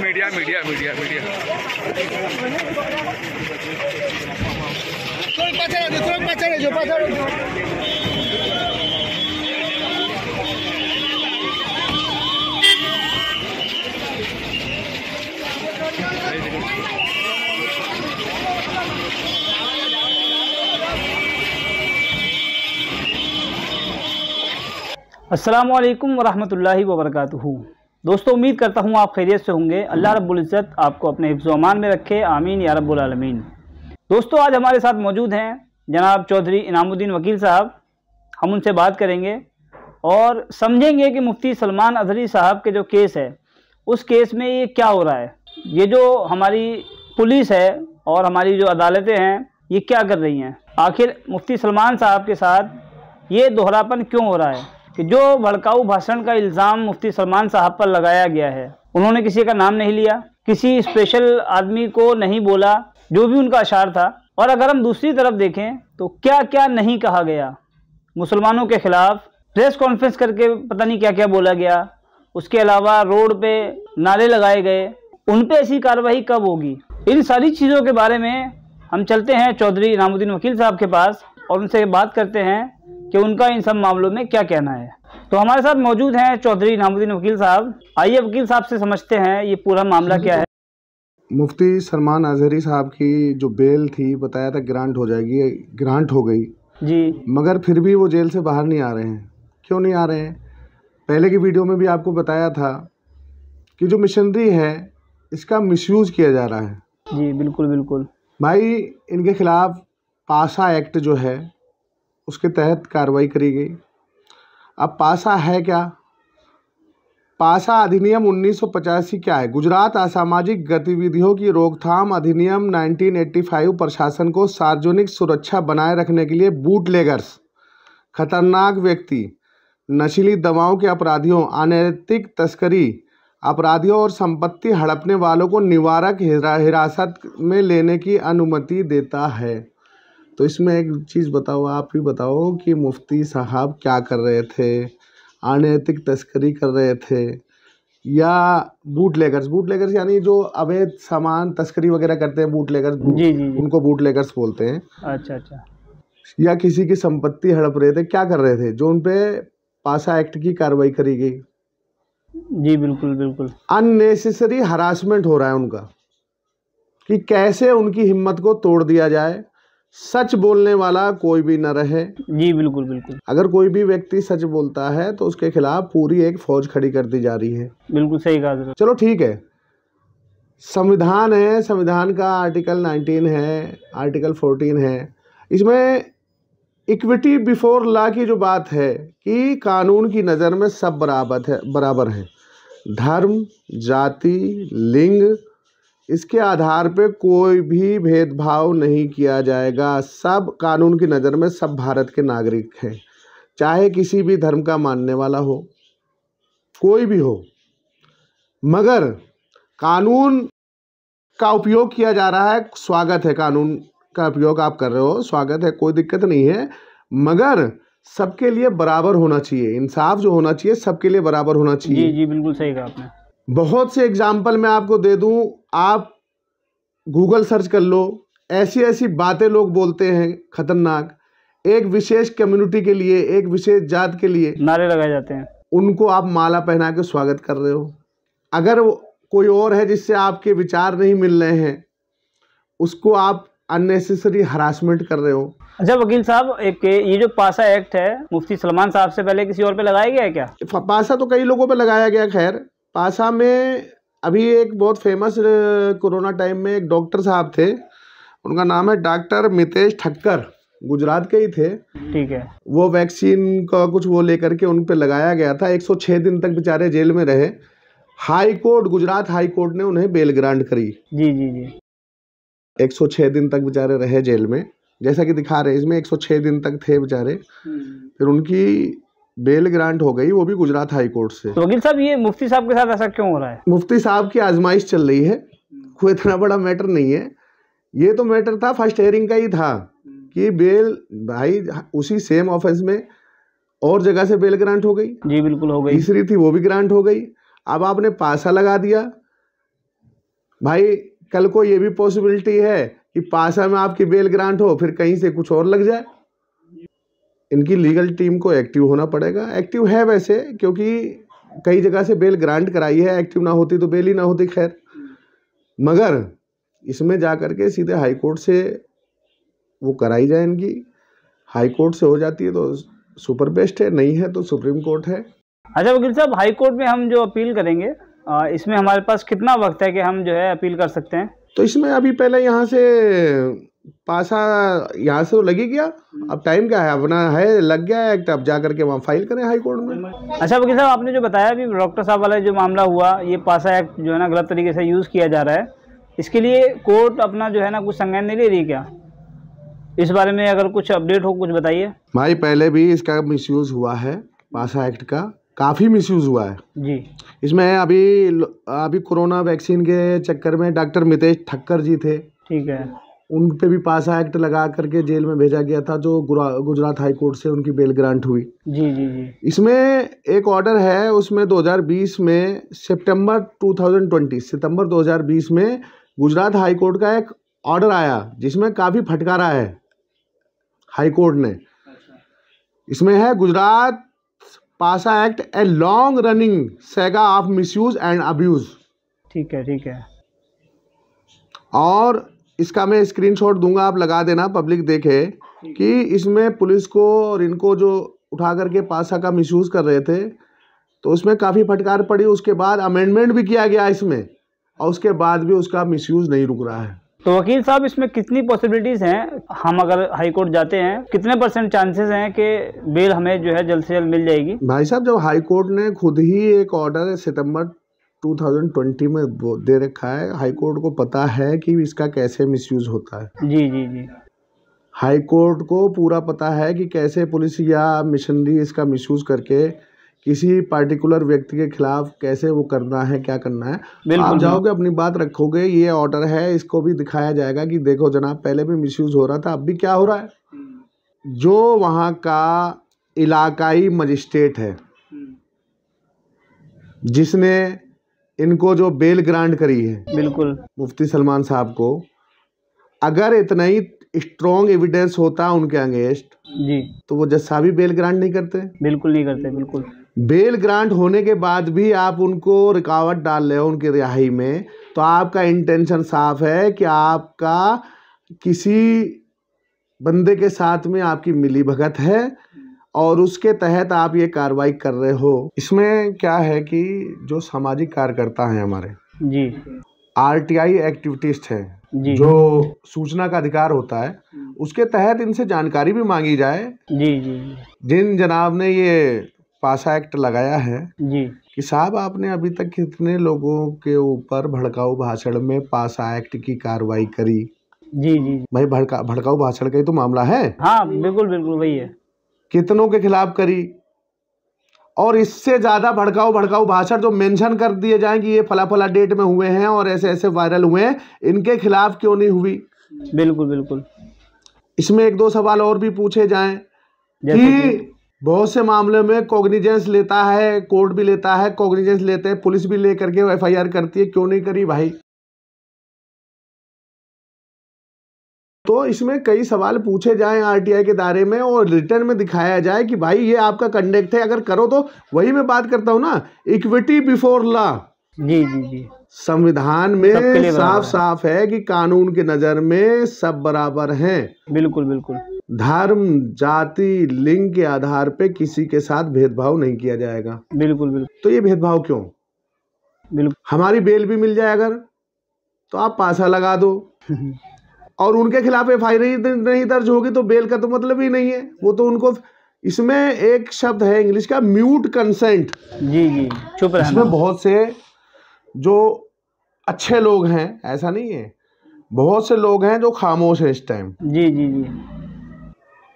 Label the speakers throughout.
Speaker 1: Media media media media
Speaker 2: कोई पचास कोई पचास जो पचास
Speaker 1: असलकम वरहमल वरक़ दोस्तों उम्मीद करता हूँ आप खैरियत से होंगे अल्लाह रब्ज़त आपको अपने अमान में रखे आमीन या रबालमीन दोस्तों आज हमारे साथ मौजूद हैं जनाब चौधरी इनामुद्दीन वकील साहब हम उनसे बात करेंगे और समझेंगे कि मुफ्ती सलमान अजहरी साहब के जो केस है उस केस में ये क्या हो रहा है ये जो हमारी पुलिस है और हमारी जो अदालतें हैं ये क्या कर रही हैं आखिर मुफ्ती सलमान साहब के साथ ये दोहरापन क्यों हो रहा है कि जो भड़काऊ भाषण का इल्ज़ाम मुफ्ती सलमान साहब पर लगाया गया है उन्होंने किसी का नाम नहीं लिया किसी स्पेशल आदमी को नहीं बोला जो भी उनका अशार था और अगर हम दूसरी तरफ देखें तो क्या क्या नहीं कहा गया मुसलमानों के ख़िलाफ़ प्रेस कॉन्फ्रेंस करके पता नहीं क्या क्या बोला गया उसके अलावा रोड पे नाले लगाए गए उन पे ऐसी कार्रवाई कब होगी इन सारी चीज़ों के बारे में हम चलते हैं चौधरी इनामुद्दीन वकील साहब के पास और उनसे बात करते हैं कि उनका इन सब मामलों में क्या कहना है तो हमारे साथ मौजूद हैं चौधरी नामुद्दीन वकील साहब आइए वकील साहब से समझते हैं ये पूरा मामला क्या है
Speaker 2: मुफ्ती सलमान अजहरी साहब की जो बेल थी बताया था ग्रांट हो जाएगी ग्रांट हो गई जी मगर फिर भी वो जेल से बाहर नहीं आ रहे हैं क्यों नहीं आ रहे हैं पहले की वीडियो में भी आपको बताया था कि जो मिशनरी है इसका मिसयूज किया जा रहा है जी बिल्कुल बिल्कुल भाई इनके खिलाफ पासा एक्ट जो है उसके तहत कार्रवाई करी गई अब पासा है क्या पासा अधिनियम उन्नीस क्या है गुजरात असामाजिक गतिविधियों की रोकथाम अधिनियम 1985 प्रशासन को सार्वजनिक सुरक्षा बनाए रखने के लिए बूटलेगर्स खतरनाक व्यक्ति नशीली दवाओं के अपराधियों अनैतिक तस्करी अपराधियों और संपत्ति हड़पने वालों को निवारक हिरासत में लेने की अनुमति देता है तो इसमें एक चीज़ बताओ आप ही बताओ कि मुफ्ती साहब क्या कर रहे थे अनैतिक तस्करी कर रहे थे या बूट लेगर्स बूट लेगर्स यानी जो अवैध सामान तस्करी वगैरह करते हैं बूट लेगर्स जी, जी, जी। उनको बूट लेगर्स बोलते हैं अच्छा अच्छा या किसी की संपत्ति हड़प रहे थे क्या कर रहे थे जो उनपे पासा एक्ट की कार्रवाई करी गई जी बिल्कुल बिल्कुल अननेसेसरी हरासमेंट हो रहा है उनका कि कैसे उनकी हिम्मत को तोड़ दिया जाए सच बोलने वाला कोई भी न रहे जी बिल्कुल बिल्कुल अगर कोई भी व्यक्ति सच बोलता है तो उसके खिलाफ पूरी एक फौज खड़ी कर दी जा रही है बिल्कुल सही कहा चलो ठीक है संविधान है संविधान का आर्टिकल 19 है आर्टिकल 14 है इसमें इक्विटी बिफोर लॉ की जो बात है कि कानून की नज़र में सब बराबर है बराबर है धर्म जाति लिंग इसके आधार पे कोई भी भेदभाव नहीं किया जाएगा सब कानून की नज़र में सब भारत के नागरिक हैं चाहे किसी भी धर्म का मानने वाला हो कोई भी हो मगर कानून का उपयोग किया जा रहा है स्वागत है कानून का उपयोग आप कर रहे हो स्वागत है कोई दिक्कत नहीं है मगर सबके लिए बराबर होना चाहिए इंसाफ जो होना चाहिए सबके लिए बराबर होना चाहिए जी
Speaker 1: जी बिल्कुल सही कहा आपने
Speaker 2: बहुत से एग्ज़ाम्पल मैं आपको दे दूँ आप गूगल सर्च कर लो ऐसी ऐसी बातें लोग बोलते हैं खतरनाक एक विशेष कम्युनिटी के लिए एक विशेष जात के लिए नारे लगाए जाते हैं उनको आप माला पहना के स्वागत कर रहे हो अगर कोई और है जिससे आपके विचार नहीं मिल रहे हैं उसको आप अननेसेसरी हरासमेंट कर रहे हो अच्छा वकील साहब एक ये जो पासा
Speaker 1: एक्ट है मुफ्ती सलमान साहब से पहले किसी और पे लगाया गया है
Speaker 2: क्या पासा तो कई लोगों पे लगाया गया खैर पासा में अभी एक बहुत फेमस कोरोना टाइम में एक डॉक्टर साहब थे उनका नाम है डॉक्टर मितेश ठक्कर गुजरात के ही थे ठीक है वो वैक्सीन का कुछ वो लेकर के उन पर लगाया गया था 106 दिन तक बेचारे जेल में रहे high court Gujarat high court ने उन्हें बेल ग्रांट करी जी जी जी 106 दिन तक बेचारे रहे जेल में जैसा कि दिखा रहे इसमें 106 दिन तक थे बेचारे हम्म। फिर उनकी बेल ग्रांट हो गई वो भी गुजरात हाई कोर्ट से तो वकील साहब ये मुफ्ती साहब के साथ ऐसा क्यों हो रहा है मुफ्ती साहब की आजमाइश चल रही है कोई इतना बड़ा मैटर नहीं है ये तो मैटर था फर्स्ट हेयरिंग का ही था कि बेल भाई उसी सेम ऑफेंस में और जगह से बेल ग्रांट हो गई जी बिल्कुल हो गई तीसरी थी वो भी ग्रांट हो गई अब आपने पासा लगा दिया भाई कल को ये भी पॉसिबिलिटी है कि पासा में आपकी बेल ग्रांट हो फिर कहीं से कुछ और लग जाए इनकी लीगल टीम को एक्टिव होना पड़ेगा एक्टिव है वैसे क्योंकि कई जगह से बेल ग्रांट कराई है एक्टिव ना होती तो बेल ही ना होती खैर मगर इसमें जा कर के सीधे हाई कोर्ट से वो कराई जाए इनकी हाई कोर्ट से हो जाती है तो सुपर बेस्ट है नहीं है तो सुप्रीम कोर्ट है अच्छा वकील साहब हाई कोर्ट में हम जो अपील
Speaker 1: करेंगे इसमें हमारे पास कितना वक्त है कि हम जो है अपील कर सकते हैं
Speaker 2: तो इसमें अभी पहले यहाँ से पासा यहाँ से तो गया हम्म। अब टाइम क्या है अपना है लग गया है तो अब जा करके वहाँ फाइल करें हाई कोर्ट में
Speaker 1: अच्छा वकील साहब आपने जो बताया अभी डॉक्टर साहब वाला जो मामला हुआ ये पासा एक्ट जो है ना गलत तरीके से यूज़ किया जा रहा है इसके लिए कोर्ट अपना जो है ना कुछ संज्ञान नहीं ले रही क्या इस बारे में अगर कुछ अपडेट हो कुछ बताइए
Speaker 2: भाई पहले भी इसका मिस हुआ है पासा एक्ट का काफ़ी मिस हुआ है जी इसमें अभी अभी कोरोना वैक्सीन के चक्कर में डॉक्टर मितेश ठक्कर जी थे ठीक है उन पे भी पासा एक्ट लगा करके जेल में भेजा गया था जो गुजरात हाई कोर्ट से उनकी बेल ग्रांट हुई जी जी जी इसमें एक ऑर्डर है उसमें 2020 में सितंबर 2020 सितंबर 2020 में गुजरात हाई कोर्ट का एक ऑर्डर आया जिसमें काफ़ी फटकारा है हाई कोर्ट ने अच्छा। इसमें है Gujarat PASA act a long running saga of miss and abuse ठीक है ठीक है और इसका मैं स्क्रीनशॉट दूंगा आप लगा देना पब्लिक देखे कि इसमें पुलिस को और इनको जो उठा करके पासा का मिस कर रहे थे तो उसमें काफ़ी फटकार पड़ी उसके बाद अमेंडमेंट भी किया गया इसमें और उसके बाद भी उसका मिस नहीं रुक रहा है तो वकील
Speaker 1: साहब इसमें कितनी पॉसिबिलिटीज़ हैं हम अगर हाई कोर्ट जाते हैं कितने परसेंट चांसेस हैं कि बेल हमें जो है जल्द से जल्द मिल जाएगी
Speaker 2: भाई साहब जब हाई कोर्ट ने खुद ही एक ऑर्डर सितंबर 2020 में दे रखा है हाई कोर्ट को पता है कि इसका कैसे मिसयूज होता है जी जी जी हाई कोर्ट को पूरा पता है कि कैसे पुलिस या मिशनरी इसका मिसयूज करके किसी पार्टिकुलर व्यक्ति के खिलाफ कैसे वो करना है क्या करना है आप जाओगे अपनी बात रखोगे ये ऑर्डर है इसको भी दिखाया जाएगा कि देखो जनाब पहले भी मिसयूज हो रहा था अब भी क्या हो रहा है जो वहाँ का इलाकाई मजिस्ट्रेट है हम्म। जिसने इनको जो बेल ग्रांट करी है बिल्कुल मुफ्ती सलमान साहब को अगर इतना ही स्ट्रॉन्ग एविडेंस होता उनके अंगेंस्ट जी तो वो जस्सा भी बेल ग्रांट नहीं करते बिल्कुल नहीं करते बिल्कुल बेल ग्रांट होने के बाद भी आप उनको रिकावट डाल रहे हो उनकी रिहाई में तो आपका इंटेंशन साफ है कि आपका किसी बंदे के साथ में आपकी मिली भगत है और उसके तहत आप ये कार्रवाई कर रहे हो इसमें क्या है कि जो सामाजिक कार्यकर्ता हैं हमारे जी आरटीआई एक्टिविटिस्ट हैं जी जो सूचना का अधिकार होता है उसके तहत इनसे जानकारी भी मांगी जाए जी जी जिन जनाब ने ये पासा एक्ट लगाया है जी कि साहब आपने अभी तक कितने लोगों के ऊपर भड़काऊ भाषण में पासा एक्ट की कार्रवाई करी जी जी भाई भड़का भड़काऊ भाषण का ही तो मामला है हाँ बिल्कुल बिल्कुल वही है कितनों के खिलाफ करी और इससे ज़्यादा भड़काऊ भड़काऊ भाषण जो मेंशन कर दिए जाएं कि ये फला फला डेट में हुए हैं और ऐसे ऐसे वायरल हुए हैं इनके खिलाफ क्यों नहीं हुई बिल्कुल बिल्कुल इसमें एक दो सवाल और भी पूछे जाएं कि बहुत से मामले में कॉग्निजेंस लेता है कोर्ट भी लेता है कॉग्निजेंस लेते हैं पुलिस भी ले करके एफ आई आर करती है क्यों नहीं करी भाई तो इसमें कई सवाल पूछे जाएं आरटीआई के दायरे में और रिटर्न में दिखाया जाए कि भाई ये आपका कंडक्ट है अगर करो तो वही मैं बात करता हूँ ना इक्विटी बिफोर लॉ जी जी जी संविधान में साफ साफ है कि कानून के नजर में सब बराबर हैं बिल्कुल बिल्कुल धर्म जाति लिंग के आधार पे किसी के साथ भेदभाव नहीं किया जाएगा बिल्कुल बिल्कुल तो ये भेदभाव क्यों बिल्कुल हमारी बेल भी मिल जाए अगर तो आप पासा लगा दो हम्म, हम्म। और उनके खिलाफ एफ आई नहीं दर्ज होगी तो बेल का तो मतलब ही नहीं है वो तो उनको इसमें एक शब्द है इंग्लिश का म्यूट कंसेंट जी जी चुप इसमें बहुत से जो अच्छे लोग हैं ऐसा नहीं है बहुत से लोग हैं जो खामोश हैं इस टाइम जी जी जी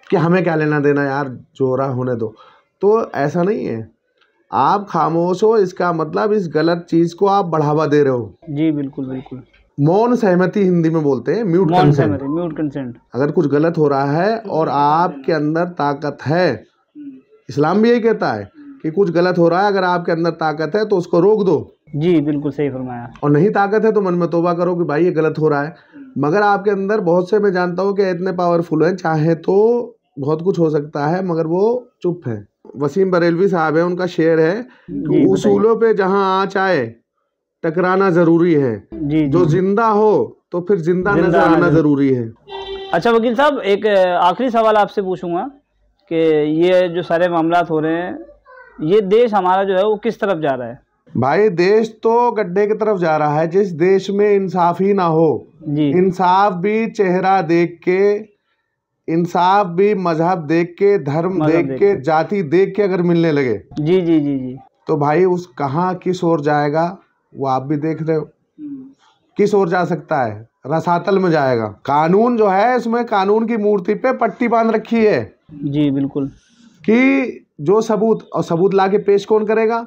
Speaker 2: कि हमें क्या लेना देना यार जो रहा होने दो तो ऐसा नहीं है आप खामोश हो इसका मतलब इस गलत चीज़ को आप बढ़ावा दे रहे हो जी बिल्कुल बिल्कुल मौन सहमति हिंदी में बोलते हैं म्यूट कंसेंट म्यूट कंसेंट अगर कुछ गलत हो रहा है और आपके अंदर ताकत है इस्लाम भी यही कहता है कि कुछ गलत हो रहा है अगर आपके अंदर ताकत है तो उसको रोक दो जी बिल्कुल सही फरमाया और नहीं ताकत है तो मन में तोबा करो कि भाई ये गलत हो रहा है मगर आपके अंदर बहुत से मैं जानता हूँ कि इतने पावरफुल हैं चाहे तो बहुत कुछ हो सकता है मगर वो चुप है वसीम बरेलवी साहब है उनका शेर है उसूलों पे जहाँ आ चाहे टकराना जरूरी है जी, जी जो जिंदा हो तो फिर जिंदा नजर आना जरूरी है
Speaker 1: अच्छा वकील साहब एक आखिरी सवाल आपसे पूछूंगा कि ये जो सारे मामला हो रहे हैं ये देश हमारा जो है वो किस तरफ जा रहा है
Speaker 2: भाई देश तो गड्ढे की तरफ जा रहा है जिस देश में इंसाफ ही ना हो इंसाफ भी चेहरा देख के इंसाफ भी मजहब देख के धर्म देख, देख के जाति देख के अगर मिलने लगे जी जी जी जी तो भाई उस कहाँ किस ओर जाएगा वो आप भी देख रहे हो हम्म। किस ओर जा सकता है रसातल में जाएगा कानून जो है इसमें कानून की मूर्ति पे पट्टी बांध रखी है जी बिल्कुल कि जो सबूत और सबूत ला के पेश कौन करेगा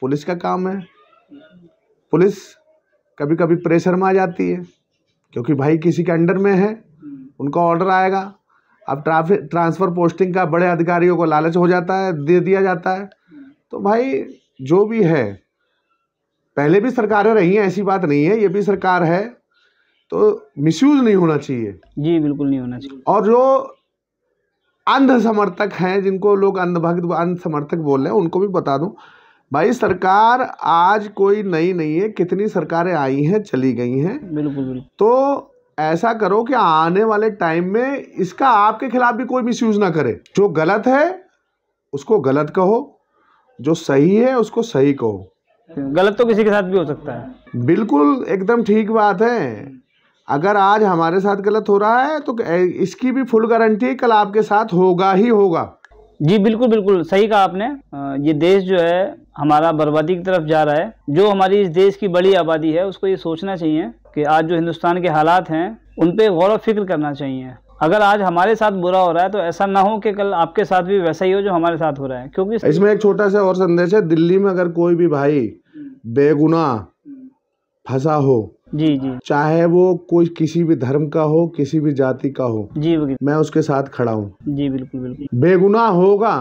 Speaker 2: पुलिस का काम है पुलिस कभी कभी प्रेशर में आ जाती है क्योंकि भाई किसी के अंडर में है उनका ऑर्डर आएगा अब ट्राफिक ट्रांसफ़र पोस्टिंग का बड़े अधिकारियों को लालच हो जाता है दे दिया जाता है तो भाई जो भी है पहले भी सरकारें रही हैं ऐसी बात नहीं है ये भी सरकार है तो मिसयूज नहीं होना चाहिए जी बिल्कुल नहीं होना चाहिए और जो अंध समर्थक हैं जिनको लोग अंधभक्त अंध समर्थक बोल रहे हैं उनको भी बता दूं भाई सरकार आज कोई नई नहीं है कितनी सरकारें आई हैं चली गई हैं बिल्कुल बिल्कुल तो ऐसा करो कि आने वाले टाइम में इसका आपके खिलाफ भी कोई मिसयूज ना करे जो गलत है उसको गलत कहो जो सही है उसको सही कहो गलत तो किसी के साथ भी हो सकता है बिल्कुल एकदम ठीक बात है अगर आज हमारे साथ गलत हो रहा है तो इसकी भी फुल गारंटी कल आपके साथ होगा ही होगा
Speaker 1: जी बिल्कुल बिल्कुल सही कहा आपने ये देश जो है हमारा बर्बादी की तरफ जा रहा है जो हमारी इस देश की बड़ी आबादी है उसको ये सोचना चाहिए कि आज जो हिंदुस्तान के हालात हैं उन पर गौर व फिक्र करना चाहिए अगर आज हमारे साथ बुरा हो रहा है तो ऐसा ना हो कि कल आपके साथ भी वैसा ही हो जो हमारे साथ हो रहा है क्योंकि
Speaker 2: इसमें एक छोटा सा और संदेश है दिल्ली में अगर कोई भी भाई बेगुना फंसा हो जी जी चाहे वो कोई किसी भी धर्म का हो किसी भी जाति का हो जी मैं उसके साथ खड़ा हूँ जी बिल्कुल बिल्कुल बेगुना होगा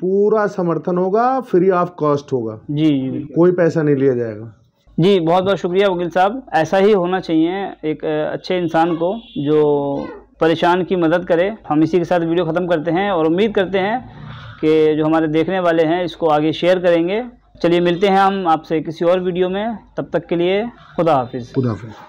Speaker 2: पूरा समर्थन होगा फ्री ऑफ कॉस्ट होगा जी जी कोई पैसा नहीं लिया जाएगा
Speaker 1: जी बहुत बहुत शुक्रिया वकील साहब ऐसा ही होना चाहिए एक अच्छे इंसान को जो परेशान की मदद करे हम इसी के साथ वीडियो ख़त्म करते हैं और उम्मीद करते हैं कि जो हमारे देखने वाले हैं इसको आगे शेयर करेंगे चलिए मिलते हैं हम आपसे किसी और वीडियो में तब तक के लिए खुदा हाफिज़
Speaker 2: खुदा हाफिज़